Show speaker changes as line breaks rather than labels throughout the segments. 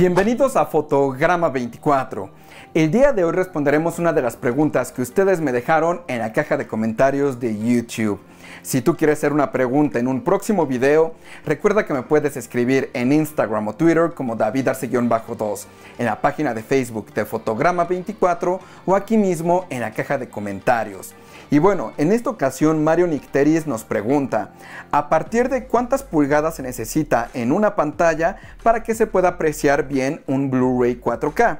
Bienvenidos a Fotograma 24. El día de hoy responderemos una de las preguntas que ustedes me dejaron en la caja de comentarios de YouTube. Si tú quieres hacer una pregunta en un próximo video, recuerda que me puedes escribir en Instagram o Twitter como David bajo 2 en la página de Facebook de Fotograma24 o aquí mismo en la caja de comentarios. Y bueno, en esta ocasión Mario Nicteris nos pregunta, ¿a partir de cuántas pulgadas se necesita en una pantalla para que se pueda apreciar bien un Blu-ray 4K?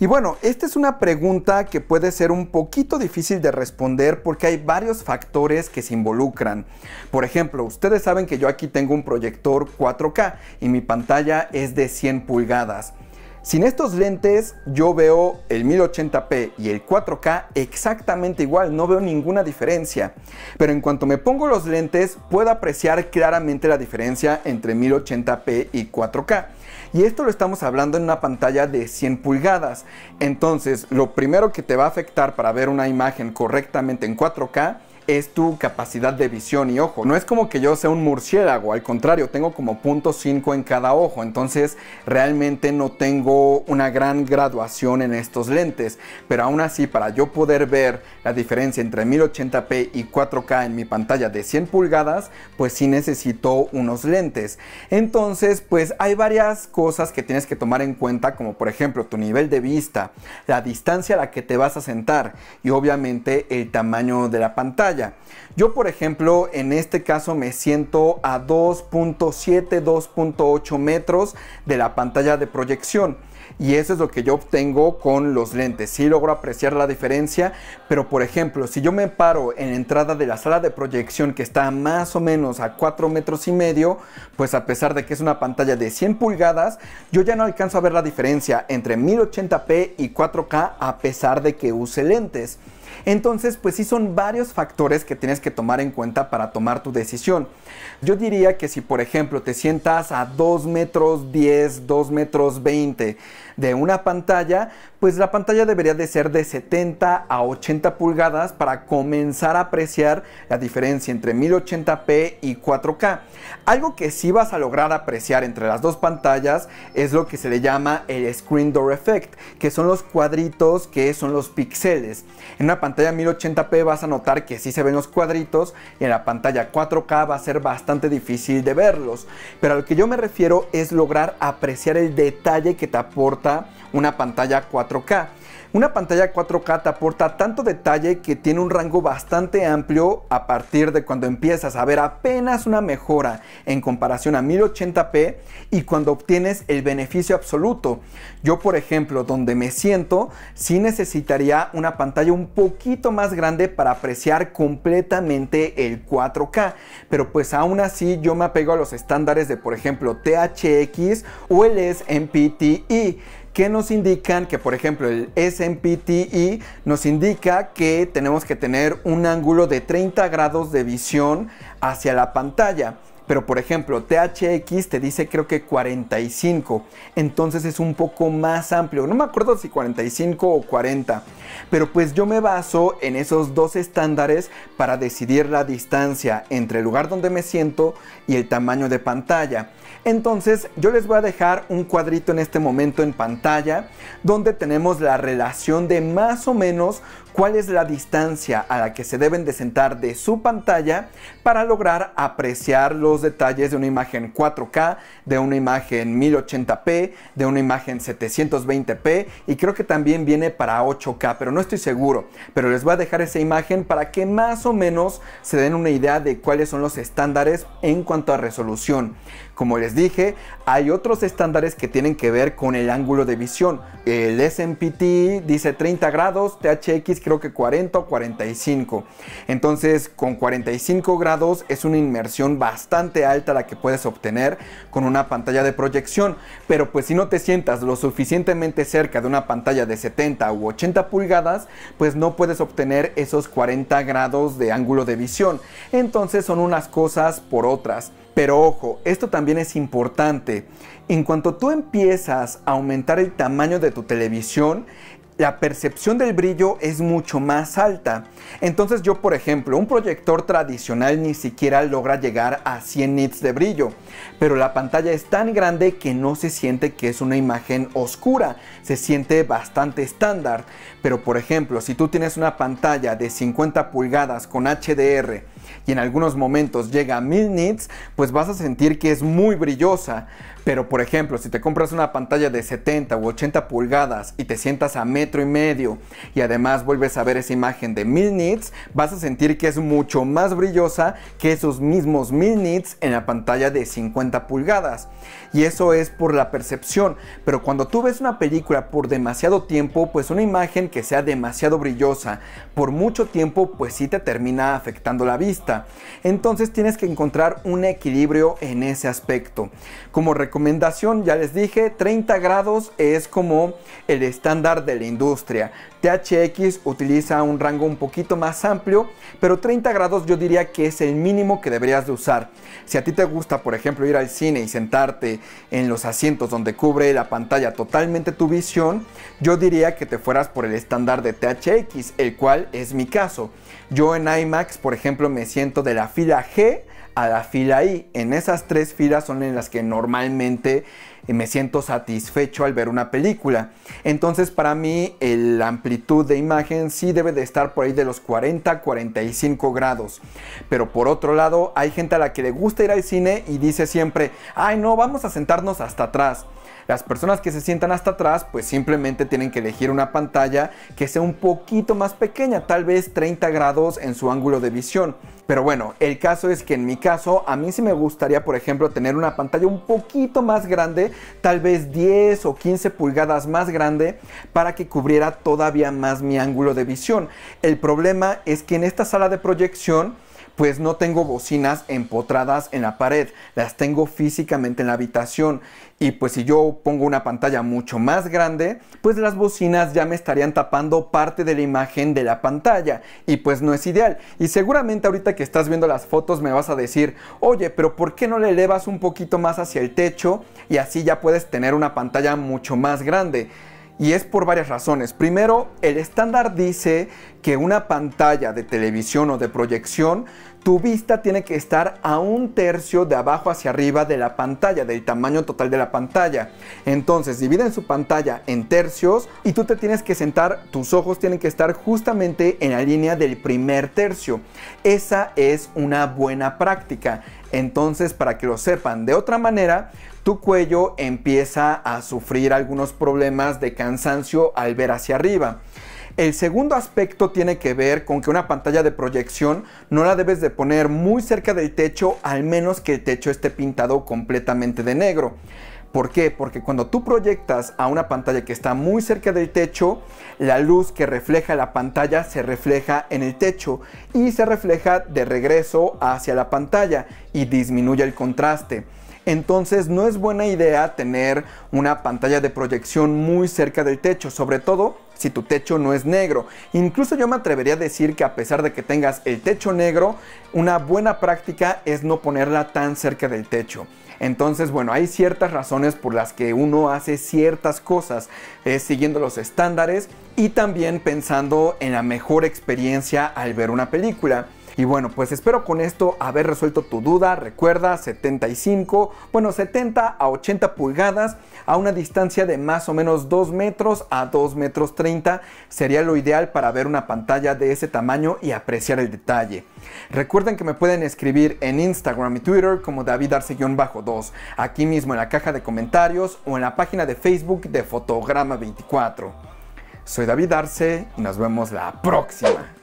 Y bueno, esta es una pregunta que puede ser un poquito difícil de responder porque hay varios factores que se involucran. Por ejemplo, ustedes saben que yo aquí tengo un proyector 4K y mi pantalla es de 100 pulgadas. Sin estos lentes yo veo el 1080p y el 4K exactamente igual, no veo ninguna diferencia. Pero en cuanto me pongo los lentes puedo apreciar claramente la diferencia entre 1080p y 4K. Y esto lo estamos hablando en una pantalla de 100 pulgadas. Entonces, lo primero que te va a afectar para ver una imagen correctamente en 4K es tu capacidad de visión y ojo. No es como que yo sea un murciélago, al contrario, tengo como punto 5 en cada ojo, entonces realmente no tengo una gran graduación en estos lentes, pero aún así para yo poder ver la diferencia entre 1080p y 4K en mi pantalla de 100 pulgadas, pues sí necesito unos lentes. Entonces, pues hay varias cosas que tienes que tomar en cuenta, como por ejemplo tu nivel de vista, la distancia a la que te vas a sentar y obviamente el tamaño de la pantalla yo, por ejemplo, en este caso me siento a 2.7, 2.8 metros de la pantalla de proyección. Y eso es lo que yo obtengo con los lentes. Sí logro apreciar la diferencia, pero por ejemplo, si yo me paro en la entrada de la sala de proyección que está más o menos a 4 metros y medio, pues a pesar de que es una pantalla de 100 pulgadas, yo ya no alcanzo a ver la diferencia entre 1080p y 4K a pesar de que use lentes. Entonces, pues sí son varios factores que tienes que tomar en cuenta para tomar tu decisión. Yo diría que si, por ejemplo, te sientas a 2 metros 10, 2 metros 20 de una pantalla, pues la pantalla debería de ser de 70 a 80 pulgadas para comenzar a apreciar la diferencia entre 1080p y 4K. Algo que sí vas a lograr apreciar entre las dos pantallas es lo que se le llama el screen door effect, que son los cuadritos que son los píxeles. En una pantalla 1080p vas a notar que si se ven los cuadritos en la pantalla 4K va a ser bastante difícil de verlos. Pero a lo que yo me refiero es lograr apreciar el detalle que te aporta una pantalla 4K. Una pantalla 4K te aporta tanto detalle que tiene un rango bastante amplio a partir de cuando empiezas a ver apenas una mejora en comparación a 1080p y cuando obtienes el beneficio absoluto. Yo, por ejemplo, donde me siento, sí necesitaría una pantalla un poquito más grande para apreciar completamente el 4K, pero pues aún así yo me apego a los estándares de, por ejemplo, THX o el SMPTE que nos indican que, por ejemplo, el SMPTE nos indica que tenemos que tener un ángulo de 30 grados de visión hacia la pantalla. Pero por ejemplo, THX te dice creo que 45. Entonces es un poco más amplio. No me acuerdo si 45 o 40. Pero pues yo me baso en esos dos estándares para decidir la distancia entre el lugar donde me siento y el tamaño de pantalla. Entonces yo les voy a dejar un cuadrito en este momento en pantalla donde tenemos la relación de más o menos cuál es la distancia a la que se deben de sentar de su pantalla para lograr apreciar los detalles de una imagen 4K, de una imagen 1080p, de una imagen 720p y creo que también viene para 8K, pero no estoy seguro. Pero les voy a dejar esa imagen para que más o menos se den una idea de cuáles son los estándares en cuanto a resolución. Como les dije, hay otros estándares que tienen que ver con el ángulo de visión. El SMPT dice 30 grados, THX creo que 40 o 45. Entonces, con 45 grados es una inmersión bastante alta la que puedes obtener con una pantalla de proyección. Pero pues si no te sientas lo suficientemente cerca de una pantalla de 70 u 80 pulgadas, pues no puedes obtener esos 40 grados de ángulo de visión. Entonces son unas cosas por otras. Pero ojo, esto también es importante. En cuanto tú empiezas a aumentar el tamaño de tu televisión, la percepción del brillo es mucho más alta. Entonces yo, por ejemplo, un proyector tradicional ni siquiera logra llegar a 100 nits de brillo, pero la pantalla es tan grande que no se siente que es una imagen oscura, se siente bastante estándar. Pero por ejemplo, si tú tienes una pantalla de 50 pulgadas con HDR y en algunos momentos llega a 1000 nits, pues vas a sentir que es muy brillosa. Pero por ejemplo, si te compras una pantalla de 70 u 80 pulgadas y te sientas a metro y medio y además vuelves a ver esa imagen de mil nits, vas a sentir que es mucho más brillosa que esos mismos mil nits en la pantalla de 50 pulgadas. Y eso es por la percepción, pero cuando tú ves una película por demasiado tiempo, pues una imagen que sea demasiado brillosa por mucho tiempo, pues si te termina afectando la vista. Entonces tienes que encontrar un equilibrio en ese aspecto. Como recomendación, ya les dije, 30 grados es como el estándar de la industria. THX utiliza un rango un poquito más amplio, pero 30 grados yo diría que es el mínimo que deberías de usar. Si a ti te gusta, por ejemplo, ir al cine y sentarte en los asientos donde cubre la pantalla totalmente tu visión, yo diría que te fueras por el estándar de THX, el cual es mi caso. Yo en IMAX, por ejemplo, me siento de la fila G a la fila ahí, En esas tres filas son en las que normalmente eh, me siento satisfecho al ver una película. Entonces para mí la amplitud de imagen sí debe de estar por ahí de los 40 45 grados. Pero por otro lado hay gente a la que le gusta ir al cine y dice siempre, ay no, vamos a sentarnos hasta atrás. Las personas que se sientan hasta atrás pues simplemente tienen que elegir una pantalla que sea un poquito más pequeña, tal vez 30 grados en su ángulo de visión. Pero bueno, el caso es que en mi caso a mí sí me gustaría por ejemplo tener una pantalla un poquito más grande, tal vez 10 o 15 pulgadas más grande para que cubriera todavía más mi ángulo de visión. El problema es que en esta sala de proyección pues no tengo bocinas empotradas en la pared, las tengo físicamente en la habitación y pues si yo pongo una pantalla mucho más grande, pues las bocinas ya me estarían tapando parte de la imagen de la pantalla y pues no es ideal. Y seguramente ahorita que estás viendo las fotos me vas a decir, oye, pero ¿por qué no le elevas un poquito más hacia el techo y así ya puedes tener una pantalla mucho más grande? y es por varias razones. Primero, el estándar dice que una pantalla de televisión o de proyección, tu vista tiene que estar a un tercio de abajo hacia arriba de la pantalla, del tamaño total de la pantalla. Entonces, dividen su pantalla en tercios y tú te tienes que sentar, tus ojos tienen que estar justamente en la línea del primer tercio. Esa es una buena práctica. Entonces, para que lo sepan, de otra manera, tu cuello empieza a sufrir algunos problemas de cansancio al ver hacia arriba. El segundo aspecto tiene que ver con que una pantalla de proyección no la debes de poner muy cerca del techo, al menos que el techo esté pintado completamente de negro. ¿Por qué? Porque cuando tú proyectas a una pantalla que está muy cerca del techo, la luz que refleja la pantalla se refleja en el techo y se refleja de regreso hacia la pantalla y disminuye el contraste. Entonces no es buena idea tener una pantalla de proyección muy cerca del techo, sobre todo si tu techo no es negro. Incluso yo me atrevería a decir que a pesar de que tengas el techo negro, una buena práctica es no ponerla tan cerca del techo. Entonces, bueno, hay ciertas razones por las que uno hace ciertas cosas, eh, siguiendo los estándares y también pensando en la mejor experiencia al ver una película. Y bueno, pues espero con esto haber resuelto tu duda. Recuerda, 75, bueno, 70 a 80 pulgadas a una distancia de más o menos 2 metros a 2 metros 30 sería lo ideal para ver una pantalla de ese tamaño y apreciar el detalle. Recuerden que me pueden escribir en Instagram y Twitter como David bajo 2 aquí mismo en la caja de comentarios o en la página de Facebook de Fotograma24. Soy David Arce y nos vemos la próxima.